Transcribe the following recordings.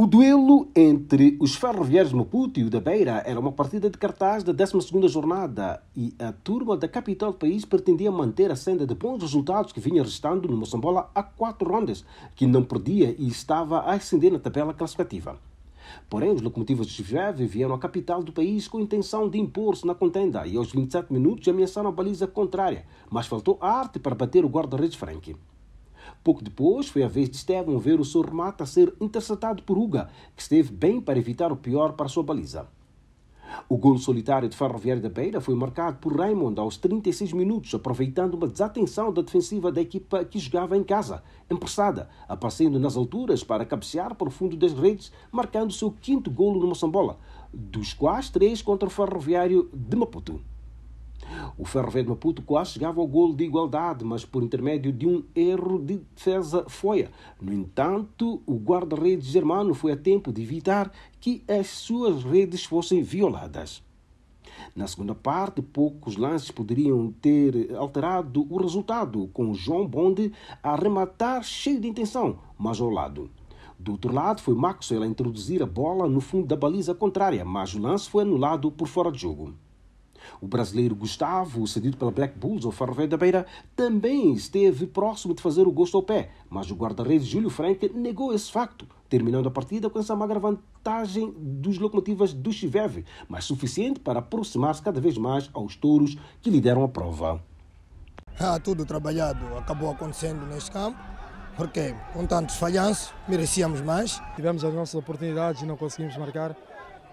O duelo entre os ferroviários de Maputo e o da Beira era uma partida de cartaz da 12 jornada e a turma da capital do país pretendia manter a senda de bons resultados que vinha restando no Moçambola há quatro rondas, que não perdia e estava a ascender na tabela classificativa. Porém, os locomotivas de Chiveve vieram à capital do país com a intenção de impor-se na contenda e aos 27 minutos ameaçaram a baliza contrária, mas faltou arte para bater o guarda-redes Frank. Pouco depois, foi a vez de Estevam ver o seu a ser interceptado por Uga, que esteve bem para evitar o pior para sua baliza. O golo solitário de Ferroviário da Beira foi marcado por Raymond aos 36 minutos, aproveitando uma desatenção da defensiva da equipa que jogava em casa, empressada, aparecendo nas alturas para cabecear para o fundo das redes, marcando seu quinto golo no Moçambola, dos quais três contra o Ferroviário de Maputo. O Ferro Verde Maputo quase chegava ao golo de igualdade, mas por intermédio de um erro de defesa foia. No entanto, o guarda-redes germano foi a tempo de evitar que as suas redes fossem violadas. Na segunda parte, poucos lances poderiam ter alterado o resultado, com João Bonde a rematar cheio de intenção, mas ao lado. Do outro lado, foi Maxwell a introduzir a bola no fundo da baliza contrária, mas o lance foi anulado por fora de jogo. O brasileiro Gustavo, cedido pela Black Bulls ao Ferroviário da Beira, também esteve próximo de fazer o gosto ao pé, mas o guarda-redes Júlio Frank negou esse facto, terminando a partida com essa magra vantagem dos locomotivas do Chiveve, mas suficiente para aproximar-se cada vez mais aos touros que lideram a prova. Ah, tudo trabalhado acabou acontecendo neste campo, porque com tantos falhanços merecíamos mais. Tivemos as nossas oportunidades e não conseguimos marcar.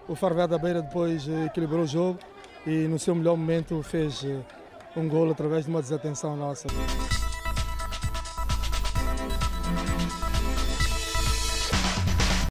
O Farvel da Beira depois eh, equilibrou o jogo e no seu melhor momento fez eh, um golo através de uma desatenção nossa.